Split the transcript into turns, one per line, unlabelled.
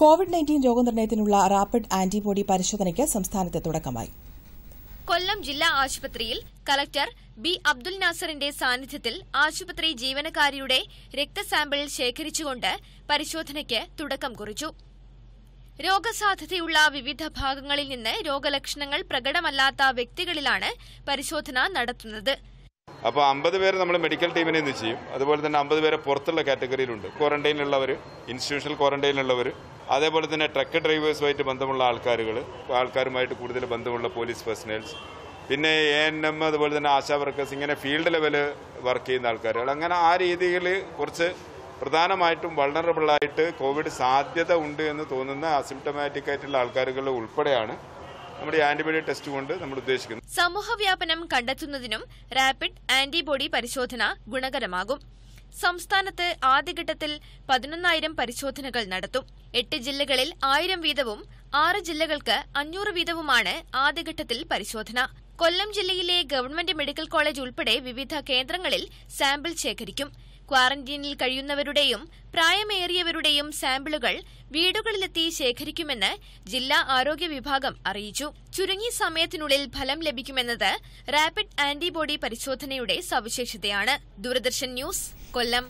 Covid nineteen രോഗനിർണയത്തിനുള്ള rapid antibody പരിശോധനയ്ക്ക് സംസ്ഥാനത്ത് തുടക്കമായി കൊല്ലം ജില്ലാ ആശുപത്രിയിൽ കലക്ടർ ബി അബ്ദുൽ നാസറിന്റെ സാന്നിധ്യത്തിൽ ആശുപത്രി ജീവനക്കാരിയുടെ രക്തസാമ്പിളിൽ ശേഖരിച്ചുകൊണ്ട് പരിശോധനയ്ക്ക് തുടക്കം കുറിച്ചു രോഗസാധ്യതയുള്ള വിവിധ ഭാഗങ്ങളിൽ നിന്ന് രോഗലക്ഷണങ്ങൾ പ്രകടമല്ലാത്ത വ്യക്തികളിലാണ് പരിശോധന നടത്തുന്നത്
അപ്പോൾ അമ്പത് പേര് നമ്മൾ മെഡിക്കൽ ടീമിനെ നിന്ന് ചെയ്യും അതുപോലെ തന്നെ അമ്പത് പേരെ പുറത്തുള്ള കാറ്റഗറിയിലുണ്ട് ക്വാറന്റൈനിലുള്ളവർ ഇൻസ്റ്റിറ്റ്യൂഷണൽ ക്വാറന്റൈനിലുള്ളവർ അതേപോലെ തന്നെ ട്രക്ക് ഡ്രൈവേഴ്സുമായിട്ട് ബന്ധമുള്ള ആൾക്കാരുകൾ ആൾക്കാരുമായിട്ട് കൂടുതൽ ബന്ധമുള്ള പോലീസ് പേഴ്സണൽസ് പിന്നെ എ എൻ എം അതുപോലെ തന്നെ ആശാ വർക്കേഴ്സ് ഇങ്ങനെ ഫീൽഡ് ലെവല് വർക്ക് ചെയ്യുന്ന ആൾക്കാരുകൾ അങ്ങനെ ആ രീതിയിൽ കുറച്ച് പ്രധാനമായിട്ടും വൾണറബിളായിട്ട് കോവിഡ് സാധ്യത ഉണ്ട് എന്ന് തോന്നുന്ന അസിംറ്റമാറ്റിക് ആയിട്ടുള്ള ആൾക്കാരുകൾ ഉൾപ്പെടെയാണ് നമ്മുടെ ആന്റിബോഡി ടെസ്റ്റ് കൊണ്ട് നമ്മൾ ഉദ്ദേശിക്കുന്നത്
സമൂഹ വ്യാപനം കണ്ടെത്തുന്നതിനും റാപ്പിഡ് ആന്റിബോഡി പരിശോധന ഗുണകരമാകും സംസ്ഥാനത്ത് ആദ്യഘട്ടത്തിൽ പതിനൊന്നായിരം പരിശോധനകൾ നടത്തും എട്ട് ജില്ലകളിൽ ആയിരം വീതവും ആറ് ജില്ലകൾക്ക് അഞ്ഞൂറ് വീതവുമാണ് ആദ്യഘട്ടത്തിൽ പരിശോധന കൊല്ലം ജില്ലയിലെ ഗവൺമെന്റ് മെഡിക്കൽ കോളേജ് ഉൾപ്പെടെ വിവിധ കേന്ദ്രങ്ങളിൽ സാമ്പിൾ ശേഖരിക്കും ക്വാറന്റീനിൽ കഴിയുന്നവരുടെയും പ്രായമേറിയവരുടെയും സാമ്പിളുകൾ വീടുകളിലെത്തി ശേഖരിക്കുമെന്ന് ജില്ലാ ആരോഗ്യ വിഭാഗം അറിയിച്ചു ചുരുങ്ങിയ സമയത്തിനുള്ളിൽ ഫലം ലഭിക്കുമെന്നത് റാപ്പിഡ് ആന്റിബോഡി പരിശോധനയുടെ സവിശേഷതയാണ് ദൂരദർശൻ ന്യൂസ് കൊല്ലം